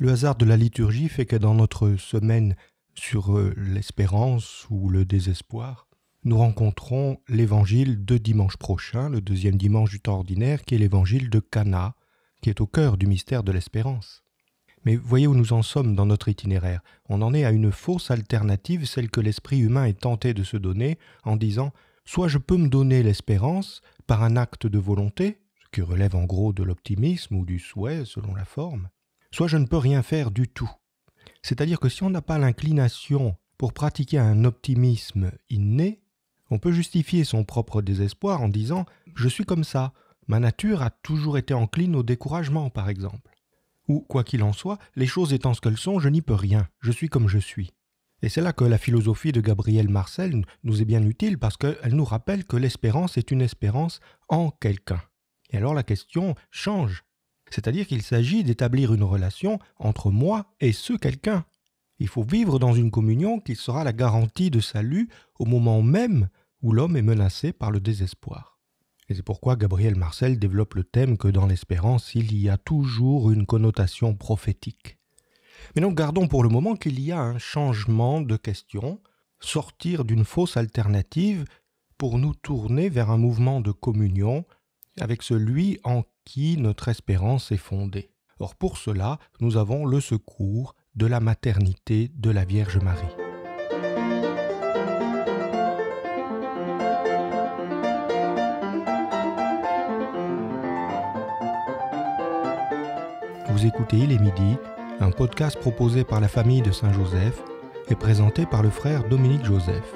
Le hasard de la liturgie fait que dans notre semaine sur euh, l'espérance ou le désespoir, nous rencontrons l'évangile de dimanche prochain, le deuxième dimanche du temps ordinaire, qui est l'évangile de Cana, qui est au cœur du mystère de l'espérance. Mais voyez où nous en sommes dans notre itinéraire. On en est à une fausse alternative, celle que l'esprit humain est tenté de se donner en disant soit je peux me donner l'espérance par un acte de volonté, ce qui relève en gros de l'optimisme ou du souhait selon la forme, soit je ne peux rien faire du tout. C'est-à-dire que si on n'a pas l'inclination pour pratiquer un optimisme inné, on peut justifier son propre désespoir en disant ⁇ Je suis comme ça, ma nature a toujours été encline au découragement, par exemple. ⁇ Ou, quoi qu'il en soit, les choses étant ce qu'elles sont, je n'y peux rien, je suis comme je suis. Et c'est là que la philosophie de Gabriel Marcel nous est bien utile parce qu'elle nous rappelle que l'espérance est une espérance en quelqu'un. Et alors la question change. C'est-à-dire qu'il s'agit d'établir une relation entre moi et ce quelqu'un. Il faut vivre dans une communion qui sera la garantie de salut au moment même où l'homme est menacé par le désespoir. Et c'est pourquoi Gabriel Marcel développe le thème que dans l'espérance il y a toujours une connotation prophétique. Mais donc gardons pour le moment qu'il y a un changement de question, sortir d'une fausse alternative pour nous tourner vers un mouvement de communion avec celui en qui notre espérance est fondée. Or pour cela, nous avons le secours de la maternité de la Vierge Marie. Vous écoutez Il est midi, un podcast proposé par la famille de Saint-Joseph et présenté par le frère Dominique Joseph.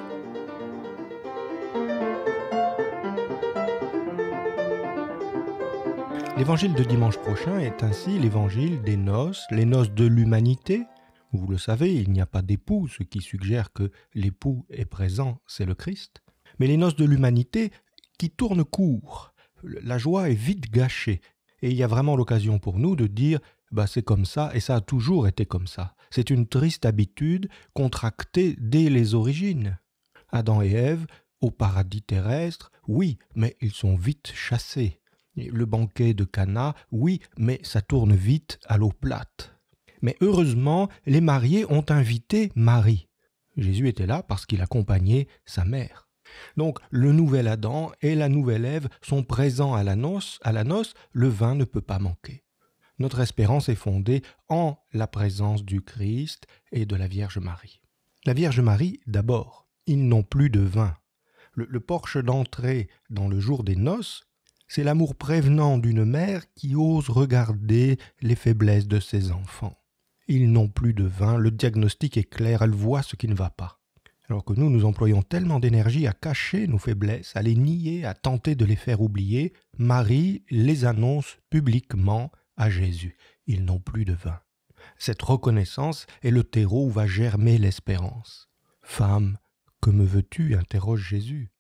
L'évangile de dimanche prochain est ainsi l'évangile des noces, les noces de l'humanité. Vous le savez, il n'y a pas d'époux, ce qui suggère que l'époux est présent, c'est le Christ. Mais les noces de l'humanité qui tournent court. La joie est vite gâchée. Et il y a vraiment l'occasion pour nous de dire bah c'est comme ça et ça a toujours été comme ça. C'est une triste habitude contractée dès les origines. Adam et Ève, au paradis terrestre, oui, mais ils sont vite chassés le banquet de Cana, oui, mais ça tourne vite à l'eau plate. Mais heureusement, les mariés ont invité Marie. Jésus était là parce qu'il accompagnait sa mère. Donc le nouvel Adam et la nouvelle Ève sont présents à la noce, à la noce, le vin ne peut pas manquer. Notre espérance est fondée en la présence du Christ et de la Vierge Marie. La Vierge Marie d'abord, ils n'ont plus de vin. le porche d'entrée dans le jour des noces c'est l'amour prévenant d'une mère qui ose regarder les faiblesses de ses enfants. Ils n'ont plus de vin, le diagnostic est clair, elle voit ce qui ne va pas. Alors que nous, nous employons tellement d'énergie à cacher nos faiblesses, à les nier, à tenter de les faire oublier, Marie les annonce publiquement à Jésus. Ils n'ont plus de vin. Cette reconnaissance est le terreau où va germer l'espérance. Femme, que me veux-tu interroge Jésus.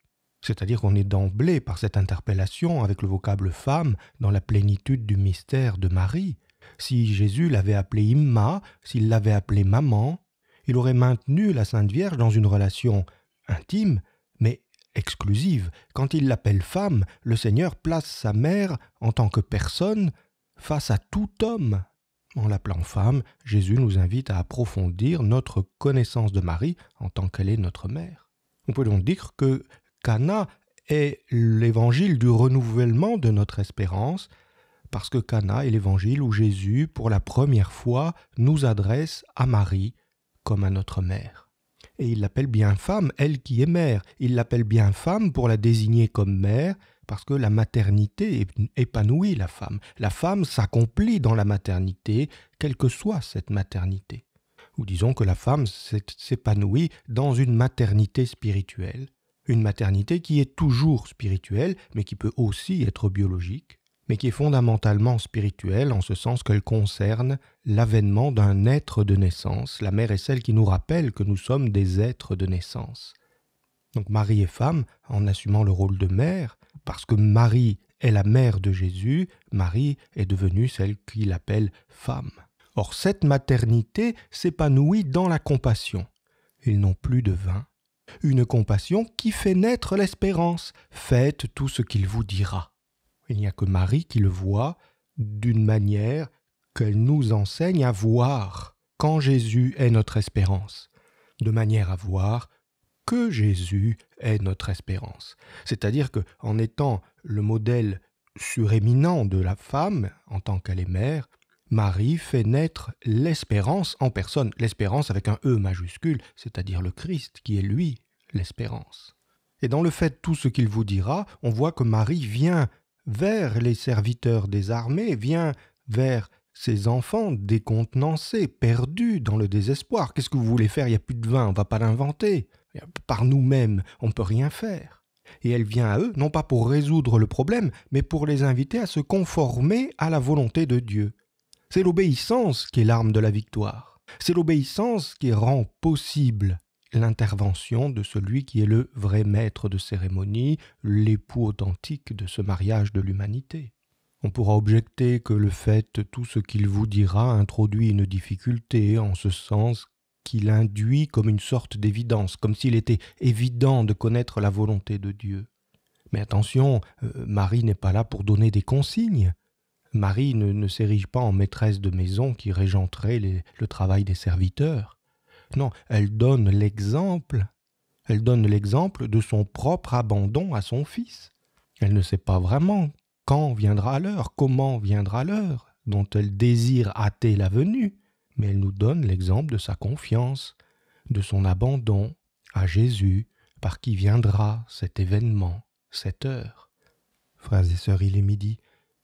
C'est-à-dire qu'on est d'emblée par cette interpellation avec le vocable femme dans la plénitude du mystère de Marie. Si Jésus l'avait appelée Imma, s'il l'avait appelée maman, il aurait maintenu la Sainte Vierge dans une relation intime, mais exclusive. Quand il l'appelle femme, le Seigneur place sa mère en tant que personne face à tout homme. En l'appelant femme, Jésus nous invite à approfondir notre connaissance de Marie en tant qu'elle est notre mère. On peut donc dire que Cana est l'évangile du renouvellement de notre espérance, parce que Cana est l'évangile où Jésus, pour la première fois, nous adresse à Marie comme à notre mère. Et il l'appelle bien femme, elle qui est mère. Il l'appelle bien femme pour la désigner comme mère, parce que la maternité épanouit la femme. La femme s'accomplit dans la maternité, quelle que soit cette maternité. Ou disons que la femme s'épanouit dans une maternité spirituelle. Une maternité qui est toujours spirituelle, mais qui peut aussi être biologique, mais qui est fondamentalement spirituelle en ce sens qu'elle concerne l'avènement d'un être de naissance. La mère est celle qui nous rappelle que nous sommes des êtres de naissance. Donc Marie est femme en assumant le rôle de mère, parce que Marie est la mère de Jésus, Marie est devenue celle qu'il appelle femme. Or cette maternité s'épanouit dans la compassion. Ils n'ont plus de vin, une compassion qui fait naître l'espérance. Faites tout ce qu'il vous dira. Il n'y a que Marie qui le voit d'une manière qu'elle nous enseigne à voir quand Jésus est notre espérance, de manière à voir que Jésus est notre espérance. C'est-à-dire que en étant le modèle suréminent de la femme en tant qu'elle est mère, Marie fait naître l'espérance en personne, l'espérance avec un E majuscule, c'est-à-dire le Christ qui est lui l'espérance. Et dans le fait tout ce qu'il vous dira, on voit que Marie vient vers les serviteurs des armées, vient vers ses enfants décontenancés, perdus dans le désespoir. Qu'est-ce que vous voulez faire Il n'y a plus de vin, on ne va pas l'inventer. Par nous-mêmes, on ne peut rien faire. Et elle vient à eux, non pas pour résoudre le problème, mais pour les inviter à se conformer à la volonté de Dieu. C'est l'obéissance qui est l'arme de la victoire. C'est l'obéissance qui rend possible l'intervention de celui qui est le vrai maître de cérémonie, l'époux authentique de ce mariage de l'humanité. On pourra objecter que le fait tout ce qu'il vous dira introduit une difficulté en ce sens qu'il induit comme une sorte d'évidence, comme s'il était évident de connaître la volonté de Dieu. Mais attention, euh, Marie n'est pas là pour donner des consignes, Marie ne, s'érige pas en maîtresse de maison qui régenterait le travail des serviteurs. Non, elle donne l'exemple. Elle donne l'exemple de son propre abandon à son fils. Elle ne sait pas vraiment quand viendra l'heure, comment viendra l'heure dont elle désire hâter la venue, mais elle nous donne l'exemple de sa confiance, de son abandon à Jésus, par qui viendra cet événement, cette heure. Frères et sœurs, il est midi.